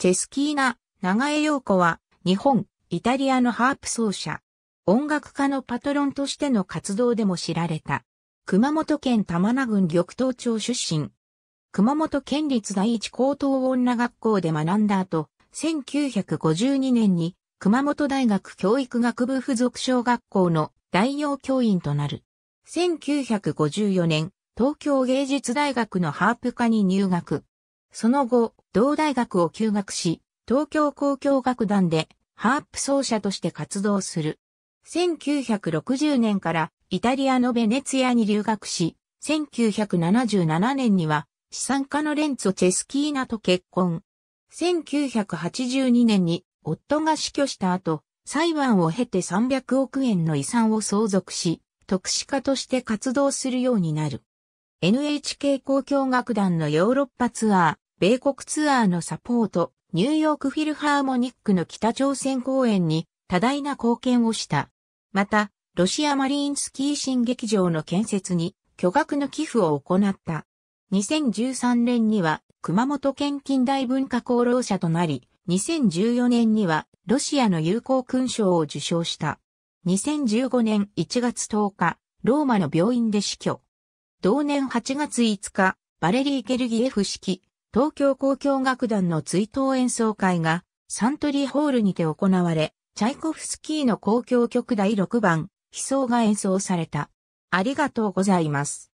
チェスキーナ、長江陽子は、日本、イタリアのハープ奏者。音楽家のパトロンとしての活動でも知られた。熊本県玉名郡玉東町出身。熊本県立第一高等女学校で学んだ後、1952年に熊本大学教育学部附属小学校の代用教員となる。1954年、東京芸術大学のハープ科に入学。その後、同大学を休学し、東京交響楽団でハープ奏者として活動する。1960年からイタリアのベネツィアに留学し、1977年には資産家のレンツォ・チェスキーナと結婚。1982年に夫が死去した後、裁判を経て300億円の遺産を相続し、特殊家として活動するようになる。NHK 交響楽団のヨーロッパツアー、米国ツアーのサポート、ニューヨークフィルハーモニックの北朝鮮公演に多大な貢献をした。また、ロシアマリーンスキー新劇場の建設に巨額の寄付を行った。2013年には熊本県近代文化功労者となり、2014年にはロシアの友好勲章を受章した。2015年1月10日、ローマの病院で死去。同年8月5日、バレリー・ケルギエフ式、東京交響楽団の追悼演奏会が、サントリーホールにて行われ、チャイコフスキーの交響曲第6番、悲壮が演奏された。ありがとうございます。